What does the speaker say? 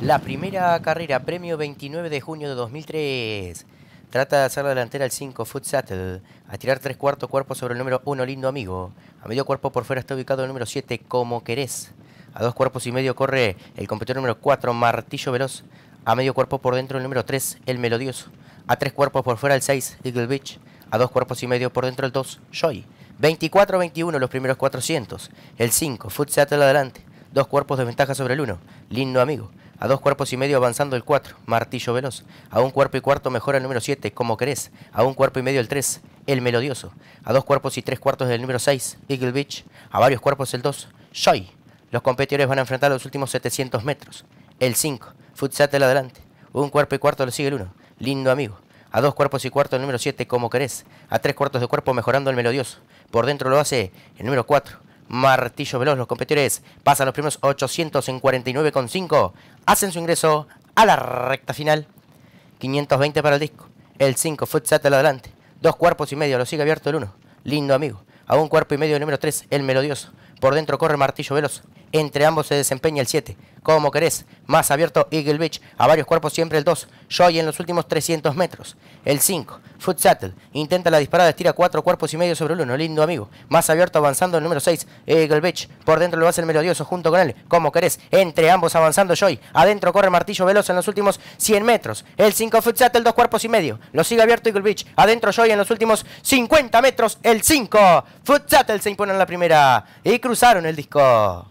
la primera carrera, premio 29 de junio de 2003. Trata de hacer la delantera al 5, Foot A tirar tres cuartos cuerpos sobre el número 1, lindo amigo. A medio cuerpo por fuera está ubicado el número 7, como querés. A dos cuerpos y medio corre el competidor número 4, Martillo Veloz. A medio cuerpo por dentro el número 3, El Melodioso. A tres cuerpos por fuera el 6, Eagle Beach. A dos cuerpos y medio por dentro el 2, Joy. 24-21 los primeros 400. El 5, Foot Seattle adelante. Dos cuerpos de ventaja sobre el 1. Lindo amigo. A dos cuerpos y medio avanzando el 4. Martillo veloz. A un cuerpo y cuarto mejora el número 7. Como querés. A un cuerpo y medio el 3. El melodioso. A dos cuerpos y tres cuartos del número 6. Eagle Beach. A varios cuerpos el 2. Shoy, Los competidores van a enfrentar los últimos 700 metros. El 5. Foot Seattle adelante. Un cuerpo y cuarto lo sigue el 1. Lindo amigo. A dos cuerpos y cuarto el número 7, como querés. A tres cuartos de cuerpo mejorando el melodioso. Por dentro lo hace el número 4. Martillo veloz, los competidores pasan los primeros 800 en 49,5. Hacen su ingreso a la recta final. 520 para el disco. El 5, Futsat al adelante. Dos cuerpos y medio, lo sigue abierto el 1. Lindo amigo. A un cuerpo y medio el número 3, el melodioso. Por dentro corre Martillo veloz. Entre ambos se desempeña el 7. Como querés, más abierto Eagle Beach, a varios cuerpos siempre el 2. Joy en los últimos 300 metros. El 5, Foot Sattel, intenta la disparada, estira 4 cuerpos y medio sobre el 1, lindo amigo. Más abierto avanzando el número 6, Eagle Beach. Por dentro lo hace el melodioso junto con él. Como querés, entre ambos avanzando Joy. Adentro corre Martillo Veloz en los últimos 100 metros. El 5, Foot Sattel, 2 cuerpos y medio. Lo sigue abierto Eagle Beach. Adentro Joy en los últimos 50 metros. El 5, Foot se impone en la primera. Y cruzaron el disco.